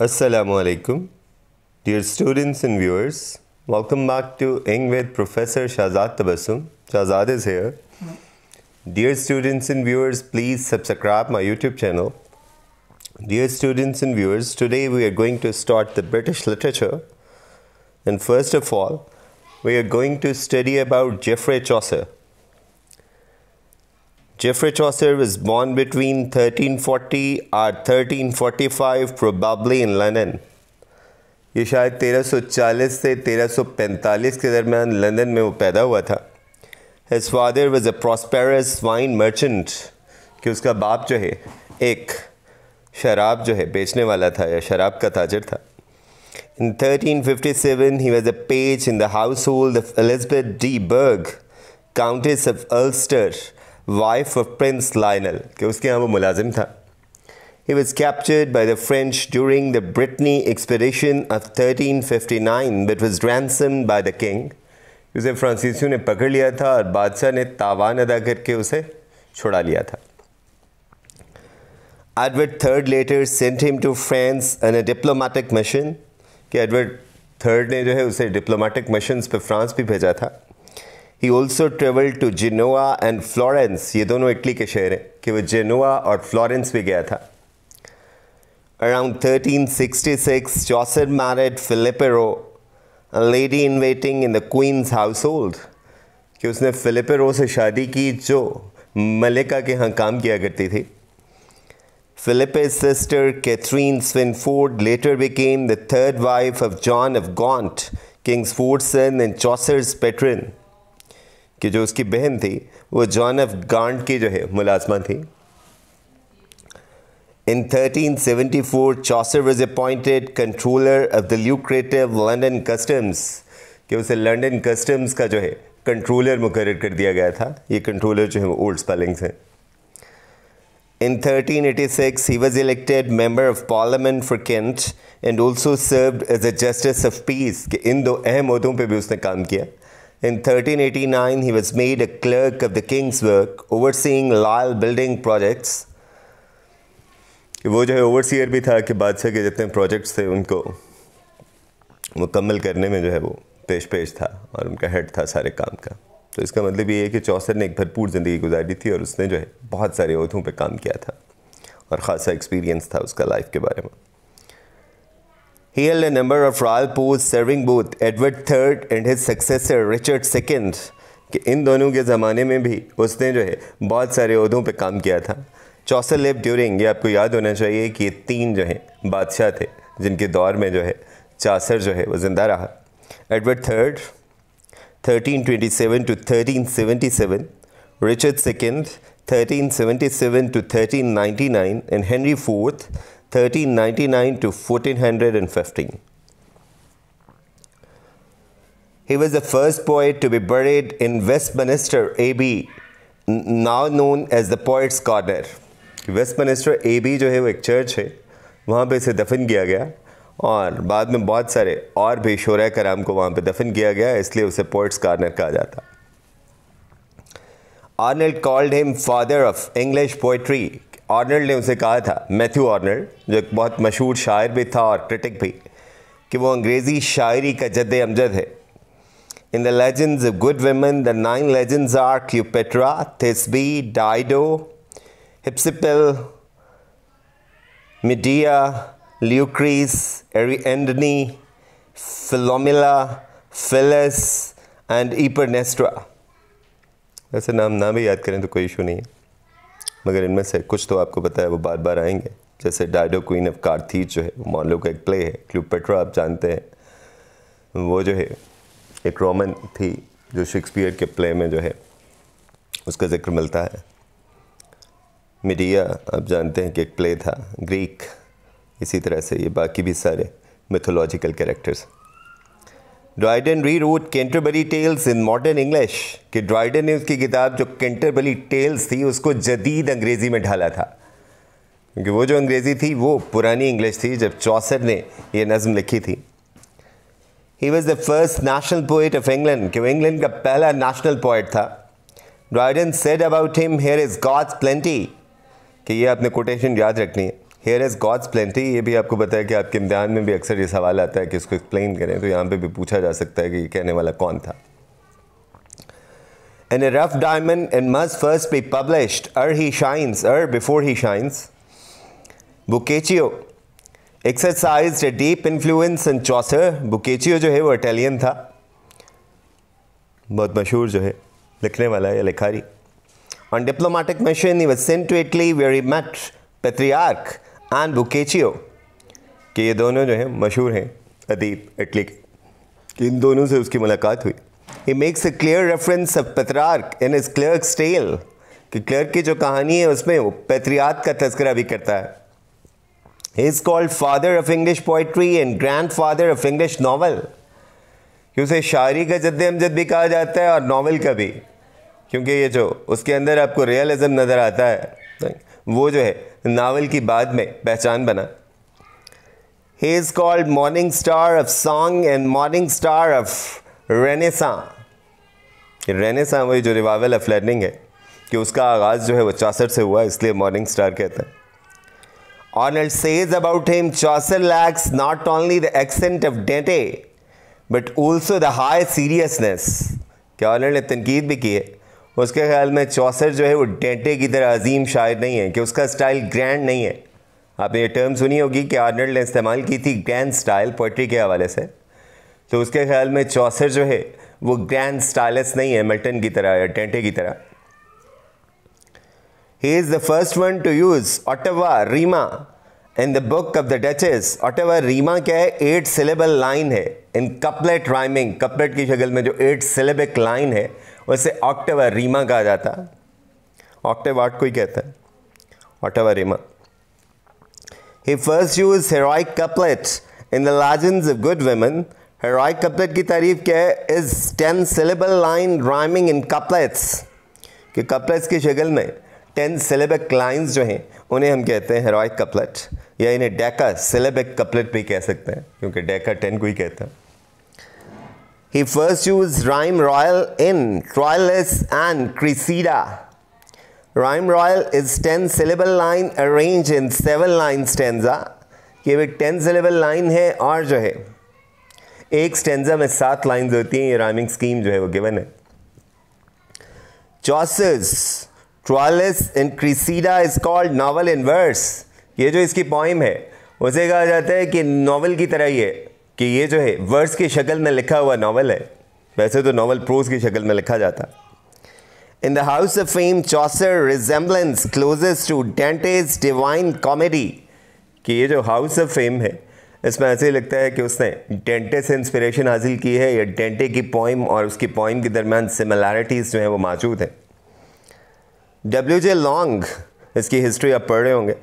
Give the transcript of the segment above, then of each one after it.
Assalamu alaikum. Dear students and viewers, welcome back to Engvid. Professor Shahzad Tabassum. Shahzad is here. Dear students and viewers, please subscribe my YouTube channel. Dear students and viewers, today we are going to start the British literature. And first of all, we are going to study about Geoffrey Chaucer. Geoffrey Chaucer was born between 1340 और 1345 probably in London. ये शायद 1340 से 1345 के दरमियान London में वो पैदा हुआ था His father was a prosperous wine merchant कि उसका बाप जो है एक शराब जो है बेचने वाला था या शराब का ताजर था In 1357, he was a page in the household of Elizabeth D. Burgh, Countess of Ulster, wife of prince Lionel कि उसके यहाँ वो मुलाजिम था he was captured by the French during the Brittany expedition of 1359 but was ransom by the king उसे फ्रांसीसियों ने पकड़ लिया था और बादशाह ने तावान अदा करके उसे छुड़ा लिया था Edward third later sent him to France on a diplomatic mission कि एडवर्ड थर्ड ने जो है उसे डिप्लोमेटिक मिशंस पर फ्रांस भी भेजा था he also travel to Genoa and Florence ये दोनों इटली के शहर हैं कि वो जेनोवा और फ्लोरेंस भी गया था around 1366 Chaucer married Philippa Roet lady in waiting in the queen's household कि उसने फिलिपेरो से शादी की जो मलिका के यहाँ काम किया करती थी Philippa's sister Catherine Swinford later became the third wife of John of Gaunt, King's fourth son and Chaucer's patron. कि जो उसकी बहन थी वो जॉन एफ गांड की जो है मुलाजमा थी in 1374 Chaucer was appointed controller of the lucrative London customs कि उसे लंदन कस्टम्स का जो है कंट्रोलर मुकर कर दिया गया था ये कंट्रोलर जो है वो ओल्ड स्पेलिंग्स हैं In 1386, he was elected member of parliament for Kent and also served as a justice of peace. कि इन दो अहम उहदों पर भी उसने काम किया In 1389, he was made a clerk of the king's work, overseeing Lyle building projects. वो जो है ओवरसीयर भी था कि बादशाह के जितने प्रोजेक्ट्स थे उनको मुकम्मल करने में जो है वो पेश पेश था और उनका हेड था सारे काम का तो इसका मतलब ये है कि चौसर ने एक भरपूर ज़िंदगी गुजारी थी और उसने जो है बहुत सारे अहदों पे काम किया था और ख़ासा एक्सपीरियंस था उसका लाइफ के बारे में He held a number of royal posts serving both Edward III and his successor Richard II कि इन दोनों के ज़माने में भी उसने जो है बहुत सारे उहदों पे काम किया था चौसल लेप ड्यूरिंग ये आपको याद होना चाहिए कि ये तीन जो हैं बादशाह थे जिनके दौर में जो है चासर जो है वो ज़िंदा रहा Edward third 1327 to 1377 Richard second 1377 to 1399 and Henry fourth 1399 to 1415. He was the first poet to be buried in Westminster Abbey, now known as the Poets' Corner. Westminster Abbey जो है वो एक चर्च है वहाँ पे इसे दफन किया गया और बाद में बहुत सारे और भी शोरा कराम को वहाँ पे दफन किया गया इसलिए उसे पोर्ट्स कार्नर कहा जाता Arnold called him father of English poetry Arnold ने उसे कहा था मैथ्यू ऑर्नल्ड जो एक बहुत मशहूर शायर भी था और क्रिटिक भी कि वो अंग्रेज़ी शायरी का जद अमजद है in the legends of good women the nine legends are Cleopatra Thisbe Dido Hypsipyle Medea Lucrece Ariadne Philomela Phyllis and Hypermnestra ऐसे नाम ना भी याद करें तो कोई इशू नहीं है मगर इनमें से कुछ तो आपको पता है वो बार बार आएंगे जैसे डायडो क्वीन ऑफ कार्थीज जो है वो मॉलो का एक प्ले है क्लूपेट्रा आप जानते हैं वो जो है एक रोमन थी जो शेक्सपियर के प्ले में जो है उसका जिक्र मिलता है मिडिया आप जानते हैं कि एक प्ले था ग्रीक इसी तरह से ये बाकी भी सारे mythological characters Dryden rewrote Canterbury Tales in modern English कि ड्राइडन ने उसकी किताब जो कैंटरबरी टेल्स थी उसको जदीद अंग्रेज़ी में ढाला था क्योंकि वो जो अंग्रेज़ी थी वो पुरानी इंग्लिश थी जब चौसर ने ये नज़म लिखी थी he was the first national poet of England कि वो इंग्लैंड का पहला नेशनल पोइट था Dryden said about him here is God's plenty कि ये आपने कोटेशन याद रखनी है हेयर इज़ गॉड्स प्लेंटी ये भी आपको बताया कि आपके इम्तहान में भी अक्सर ये सवाल आता है कि इसको एक्सप्लेन करें तो यहाँ पे भी पूछा जा सकता है कि ये कहने वाला कौन था an a rough diamond and must first be published ere he shines ere before he shines Boccaccio exercise a deep influence in Chaucer Boccaccio जो है वो इटालियन था बहुत मशहूर जो है लिखने वाला है लिखारी on diplomatic mission he was sent to Italy very much met and Boccaccio कि ये दोनों जो हैं मशहूर हैं अदीब इटली के इन दोनों से उसकी मुलाकात हुई he makes a clear reference of Petrarch in his clerk's tale कि क्लर्क की जो कहानी है उसमें वो पैतरियात का तस्करा भी करता है he is called father of English poetry and grand father of English novel कि उसे शायरी का जद अमजद भी कहा जाता है और नावल का भी क्योंकि ये जो उसके अंदर आपको रियलिज्म नज़र आता है वो जो है नावल की बाद में पहचान बना he is called morning star of song and morning star of Renaissance Renaissance वही जो रिवावल ऑफ लर्निंग है कि उसका आगाज़ जो है वो चौसर से हुआ इसलिए मॉर्निंग स्टार कहते हैं Arnold says about him Chaucer lacks not only the accent of डेटे but also the high seriousness क्या ऑर्नल्ड ने तनकीद भी की है उसके ख्याल में चौसर जो है वो डेंटे की तरह अजीम शायर नहीं है कि उसका स्टाइल ग्रैंड नहीं है आपने ये टर्म सुनी होगी कि आर्नल्ड ने इस्तेमाल की थी ग्रैंड स्टाइल पोइट्री के हवाले से तो उसके ख्याल में चौसर जो है वो ग्रैंड स्टाइलस नहीं है मिल्टन की तरह या डेंटे की तरह he is the first one to use ottava rima in the book of the duchess ottava rima क्या है एट सिलेबल लाइन है इन कपलेट राइमिंग कपलेट की शक्ल में जो एट सिलेबिक लाइन है उसे ऑक्टेवा रीमा कहा जाता है ऑक्टेव आर्ट को ही कहते हैं ottava rima he first use heroic couplet in the legends of good women heroic couplet की तारीफ क्या है is ten syllable line rhyming in couplets कि कपलेट्स की शक्ल में टेन सिलेबिक लाइन्स जो हैं उन्हें हम कहते हैं हेरोइक कपलेट या इन्हें डेका सिलेबिक कपलेट भी कह सकते हैं क्योंकि डेका टेन को ही कहता है He first used rhyme royal in Troilus and Cressida. Rhyme royal is 10 syllable line arranged in 7 line stanza. ये भी 10 syllable line है और जो है एक स्टेंजा में सात लाइंस होती हैं ये राइमिंग स्कीम जो है वो गिवन है चॉसेस Troilus in Criseyde is called novel in verse ये जो इसकी पॉइम है उसे कहा जाता है कि नावल की तरह ही है कि ये जो है वर्ड्स की शक्ल में लिखा हुआ नावल है वैसे तो नावल प्रोज की शक्ल में लिखा जाता in the house of fame Chaucer resemblance closest to Dante's divine comedy कि ये जो हाउस ऑफ फेम है इसमें ऐसे ही लगता है कि उसने डेंटे से इंस्पिरेशन हासिल की है या डेंटे की पोइम और उसकी पोइम के दरमियान सिमिलैरिटीज़ जो हैं वो मौजूद हैं डब्ल्यू जे लॉन्ग इसकी हिस्ट्री आप पढ़ रहे होंगे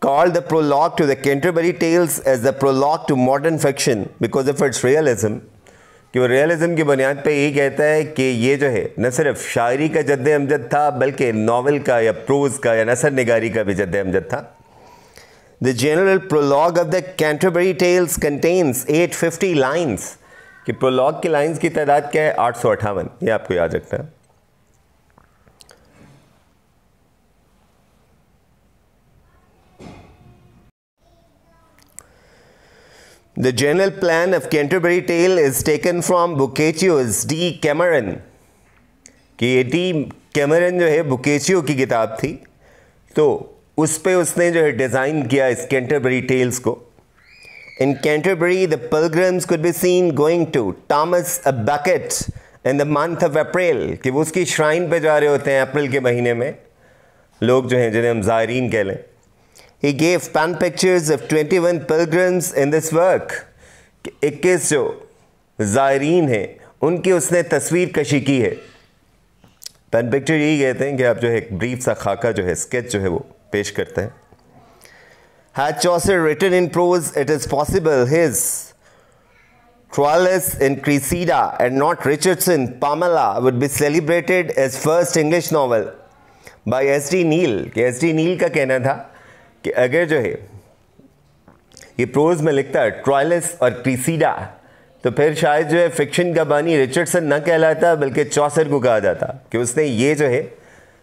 called the prologue to the Canterbury Tales as the prologue to modern fiction because of its realism कि वो रियलिज्म की बुनियाद पे यही कहता है कि ये जो है न सिर्फ शायरी का जद्द अमजद था बल्कि नावल का या प्रोज का या नसर निगारी का भी जद्द अमजद था the general prologue of the Canterbury Tales contains 850 lines कि प्रोलॉग की लाइंस की तादाद क्या है आठ ये आपको याद रखना है The general plan of Canterbury Tale is taken from Boccaccio's D. Cameron कि ये डी कैमरन जो है बुकेचियो की किताब थी तो उस पर उसने जो है डिज़ाइन किया इस कैंटरबरी टेल्स को in Canterbury the pilgrims could be seen going to Thomas a Becket in the month of April कि वो उसकी श्राइन पे जा रहे होते हैं अप्रैल के महीने में लोग जो हैं जिन्हें हम ज़ायरीन कह लें He gave pan pictures of 21 pilgrims in this work. 21 जो जायरीन हैं उनकी उसने तस्वीर कशी की है पेन पिक्चर यही कहते हैं कि आप जो है एक ब्रीफ सा खाका जो है स्केच जो है वो पेश करते हैं had Chaucer written in prose it is possible his Troilus in Criseyde and not Richardson Pamela would be celebrated as first English novel by S D Neil S D Neil का कहना था कि अगर जो है ये प्रोज में लिखता है ट्रॉयलिस और क्रीसीडा तो फिर शायद जो है फिक्शन का बानी रिचर्डसन न कहलाता बल्कि चौसर को कहा जाता कि उसने ये जो है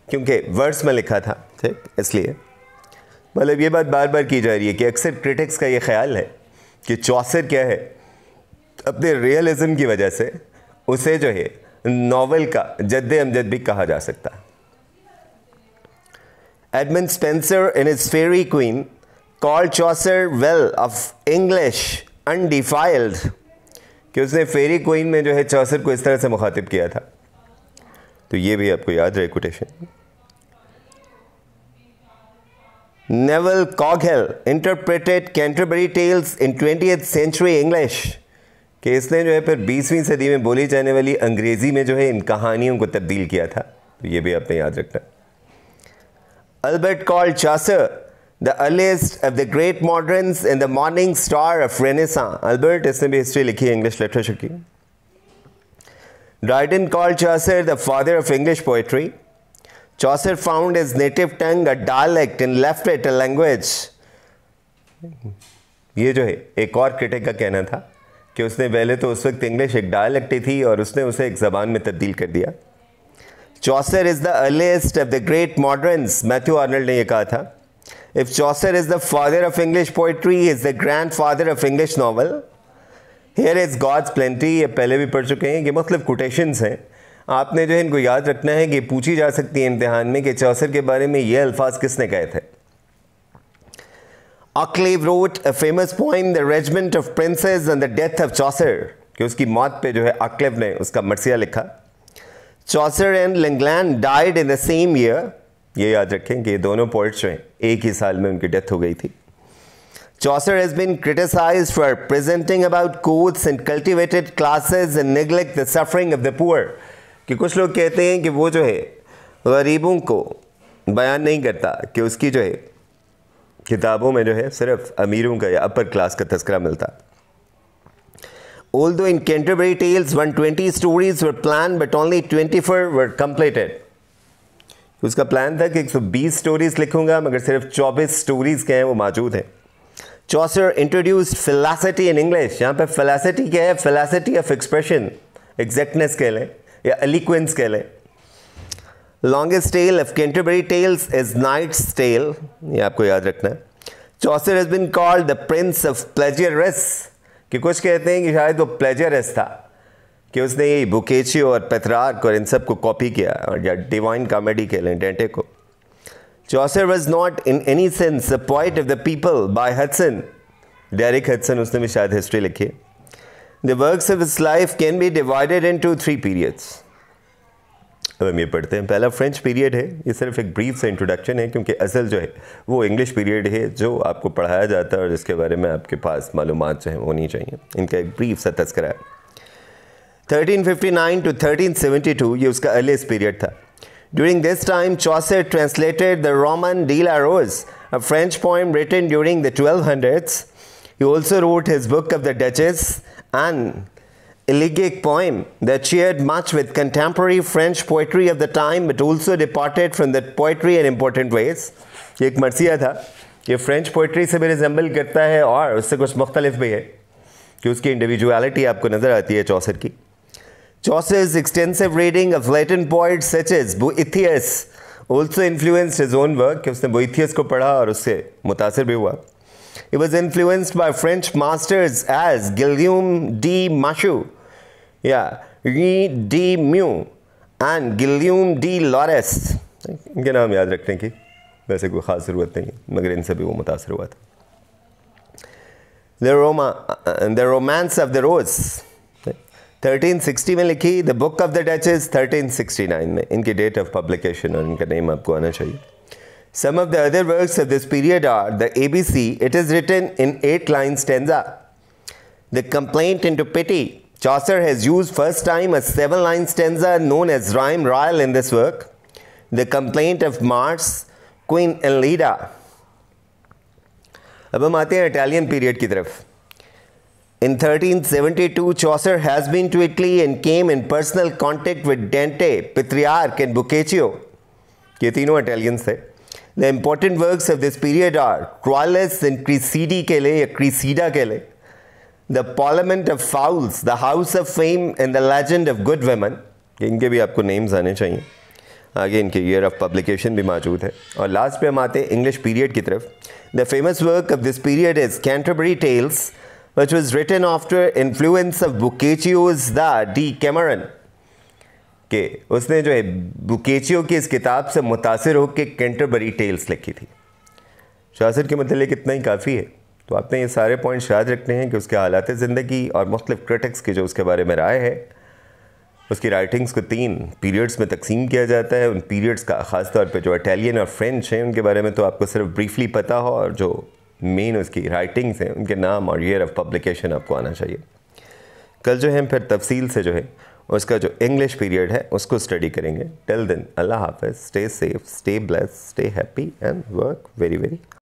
क्योंकि वर्ड्स में लिखा था ठीक इसलिए मतलब ये बात बार बार की जा रही है कि अक्सर क्रिटिक्स का ये ख्याल है कि चौसर क्या है अपने रियलिज़म की वजह से उसे जो है नावल का जद्द अमजद भी कहा जा सकता है Edmund Spencer in his Fairy Queen, called Chaucer well of English undefiled कि उसने फेरी क्वीन में जो है चौसर को इस तरह से मुखातिब किया था तो ये भी आपको याद रहे quotation Nevill Coghill interpreted Canterbury Tales in twenty century English कि इसने जो है फिर बीसवीं सदी में बोली जाने वाली अंग्रेज़ी में जो है इन कहानियों को तब्दील किया था तो ये भी आपने याद रखना Albert called Chaucer the earliest of the great moderns and the morning star of Renaissance. Albert is भी history लिखी English literature literature Dryden called Chaucer the father of English poetry. Chaucer found his native tongue a dialect and left it a language. ये जो है एक और critic का कहना था कि उसने पहले तो उस वक्त इंग्लिश एक डायलैक्ट थी और उसने उसे एक जबान में तब्दील कर दिया Chaucer is the earliest of the great modern Matthew Arnold ने यह कहा था if Chaucer is the father of English poetry is the grand father of English novel here is God's plenty ये पहले भी पढ़ चुके हैं ये मतलब कोटेशंस हैं आपने जो है इनको याद रखना है कि पूछी जा सकती है इम्तहान में कि चौसर के बारे में ये अल्फाज किसने कहे थे Occleve wrote a famous point the regiment of princes and the death of Chaucer कि उसकी मौत पे जो है अक्लेव ने उसका मरसिया लिखा Chaucer and Langland died in the same year ये याद रखें कि ये दोनों पोइट्स हैं एक ही साल में उनकी डेथ हो गई थी Chaucer has been criticise for presenting about courts and cultivated classes and neglect the suffering of the poor कि कुछ लोग कहते हैं कि वो जो है गरीबों को बयान नहीं करता कि उसकी जो है किताबों में जो है सिर्फ अमीरों का या अपर क्लास का तस्करा मिलता Although in Canterbury Tales 120 stories were planned but only 24 were completed. उसका प्लान था कि 120 स्टोरीज लिखूंगा मगर सिर्फ 24 स्टोरीज के हैं वो मौजूद हैं चौसर इंट्रोड्यूस्ड फिलासटी इन इंग्लिश यहाँ पे फिलासटी क्या है फिलासटी ऑफ एक्सप्रेशन एग्जैक्टनेस कह लें या एलिक्वेंस कह लें longest tale of Canterbury Tales is Knight's Tale ये आपको याद रखना है Chaucer has been called the prince of pleasures कि कुछ कहते हैं कि शायद वो प्लेजरस था कि उसने यही बुकेची और पेथरार्क और इन सब को कॉपी किया और या डिवाइन कॉमेडी के लें डेंटे को Chaucer was not in any sense the point of the people by Hudson Derrick Hudson उसने भी शायद हिस्ट्री लिखी है the works of his life can be divided into three periods अब हम ये पढ़ते हैं पहला फ्रेंच पीरियड है ये सिर्फ एक ब्रीफ सा इंट्रोडक्शन है क्योंकि असल जो है वो इंग्लिश पीरियड है जो आपको पढ़ाया जाता है और जिसके बारे में आपके पास मालूम जो है होनी चाहिए इनका एक ब्रीफ सा तस्करा है थर्टीन टू थर्टीन ये उसका अर्लीस्ट पीरियड था during this time Chaucer translated the Roman de la a French point poem during the twelve hundreds He also wrote his book of the duchess and elegiac poem that shared much with contemporary French poetry of the time, but also departed from that poetry in important ways. ये एक मरसिया था ये French poetry से भी resemble करता है और उससे कुछ मुख्तलिफ भी है कि उसकी इंडिविजुअलिटी आपको नज़र आती है चौसर की Chaucer's extensive reading of Latin poets such as Boethius also influenced his own work कि उसने Boethius को पढ़ा और उससे मुतासर भी हुआ He was influenced by French masters as Guillaume de Machaut Yeah, री डी म्यू एंड गिल्यूम डी लॉरेस इनके नाम याद रखने की वैसे कोई ख़ास ज़रूरत नहीं है मगर इनसे भी वो मुतासर हुआ था द रोमा the romance of the rose 1360 में लिखी the book of the is thirteen में इनकी डेट ऑफ पब्लिकेशन और इनका नेम आपको आना चाहिए some of the other works of this period are the A B C it is written in eight line stanza the complaint unto pity Chaucer has used first time a seven-line stanza known as rhyme royal in this work, The Complaint of Mars, Queen Elida. अब हम आते हैं Italian period की तरफ In 1372, Chaucer has been to Italy and came in personal contact with Dante, Petrarch, and Boccaccio. These three Italians. The important works of this period are Troilus and Criseyde Crisida, या the parliament of fowls the house of fame and the legend of good women इनके भी आपको names आने चाहिए आगे इनके year of publication भी मौजूद है और लास्ट पे हम आते हैं इंग्लिश पीरियड की तरफ the famous work of this period is Canterbury tales which after written of Boccaccio is the Decameron के उसने जो है बुकेचियो की इस किताब से मुतासर होकर कैंटरबरी टेल्स लिखी थी शासन के मतलब इतना ही काफ़ी है तो आपने ये सारे पॉइंट्स याद रखने हैं कि उसके हालात ज़िंदगी और मुख्तफ क्रिटिक्स की जो उसके बारे में राय है उसकी राइटिंग्स को तीन पीरियड्स में तकसीम किया जाता है उन पीरियड्स का ख़ास तौर पर जो इटालियन और फ्रेंच हैं उनके बारे में तो आपको सिर्फ ब्रीफली पता हो और जो मेन उसकी राइटिंग्स हैं उनके नाम और ईयर ऑफ पब्लिकेशन आपको आना चाहिए कल जो है फिर तफसील से जो है उसका जो इंग्लिश पीरियड है उसको स्टडी करेंगे टिल दिन अल्लाह half stay safe stay bless stay happy and work very very